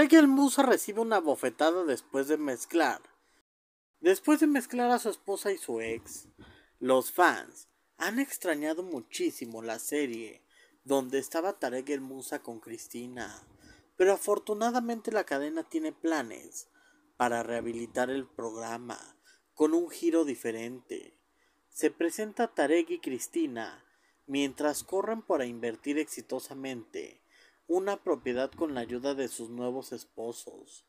Tarek el Musa recibe una bofetada después de mezclar. Después de mezclar a su esposa y su ex, los fans han extrañado muchísimo la serie donde estaba Tarek el Musa con Cristina, pero afortunadamente la cadena tiene planes para rehabilitar el programa con un giro diferente. Se presenta Tarek y Cristina mientras corren para invertir exitosamente una propiedad con la ayuda de sus nuevos esposos.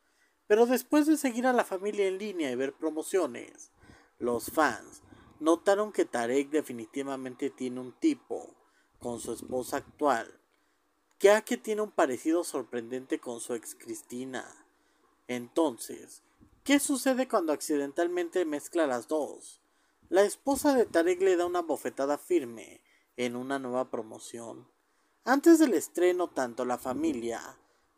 Pero después de seguir a la familia en línea y ver promociones, los fans notaron que Tarek definitivamente tiene un tipo con su esposa actual, ya que tiene un parecido sorprendente con su ex Cristina. Entonces, ¿qué sucede cuando accidentalmente mezcla las dos? La esposa de Tarek le da una bofetada firme en una nueva promoción antes del estreno, tanto la familia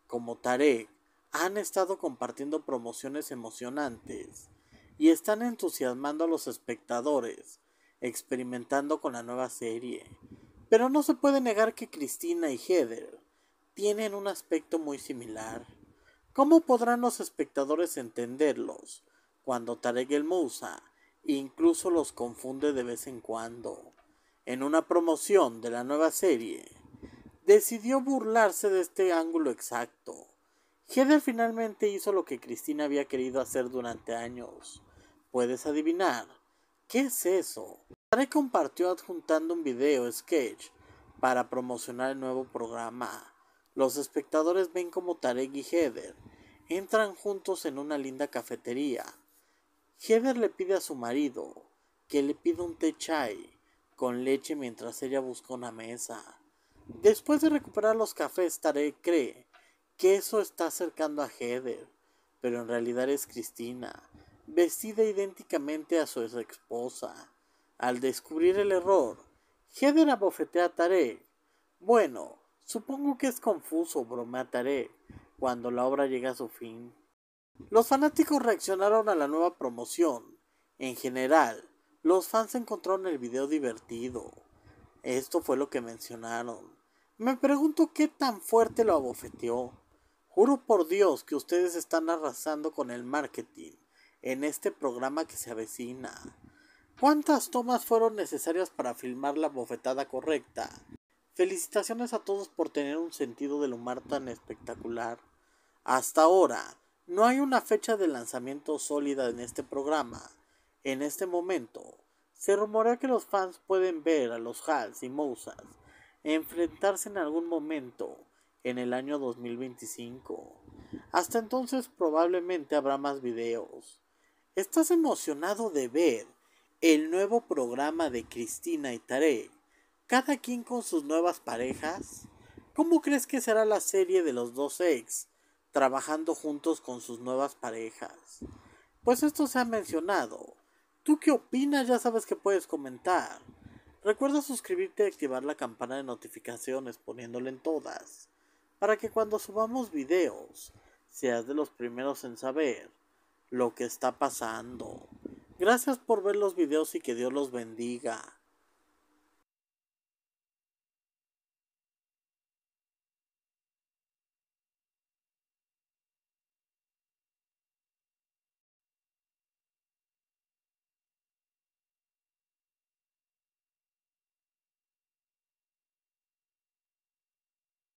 como Tarek han estado compartiendo promociones emocionantes y están entusiasmando a los espectadores, experimentando con la nueva serie. Pero no se puede negar que Cristina y Heather tienen un aspecto muy similar. ¿Cómo podrán los espectadores entenderlos cuando Tarek el Musa incluso los confunde de vez en cuando? En una promoción de la nueva serie, decidió burlarse de este ángulo exacto. Heather finalmente hizo lo que Cristina había querido hacer durante años. Puedes adivinar. ¿Qué es eso? Tarek compartió adjuntando un video sketch para promocionar el nuevo programa. Los espectadores ven como Tarek y Heather entran juntos en una linda cafetería. Heather le pide a su marido que le pida un té chai con leche mientras ella busca una mesa. Después de recuperar los cafés, Tarek cree que eso está acercando a Heather, pero en realidad es Cristina, vestida idénticamente a su ex esposa. Al descubrir el error, Heather abofetea a Tarek. Bueno, supongo que es confuso, bromea Tarek, cuando la obra llega a su fin. Los fanáticos reaccionaron a la nueva promoción. En general, los fans encontraron el video divertido. Esto fue lo que mencionaron. Me pregunto qué tan fuerte lo abofeteó. Juro por Dios que ustedes están arrasando con el marketing en este programa que se avecina. ¿Cuántas tomas fueron necesarias para filmar la bofetada correcta? Felicitaciones a todos por tener un sentido del humor tan espectacular. Hasta ahora, no hay una fecha de lanzamiento sólida en este programa. En este momento, se rumora que los fans pueden ver a los Hals y Mousas enfrentarse en algún momento en el año 2025. Hasta entonces probablemente habrá más videos. ¿Estás emocionado de ver el nuevo programa de Cristina y Tarek? ¿Cada quien con sus nuevas parejas? ¿Cómo crees que será la serie de los dos ex trabajando juntos con sus nuevas parejas? Pues esto se ha mencionado ¿Tú qué opinas? Ya sabes que puedes comentar. Recuerda suscribirte y activar la campana de notificaciones poniéndole en todas, para que cuando subamos videos seas de los primeros en saber lo que está pasando. Gracias por ver los videos y que Dios los bendiga.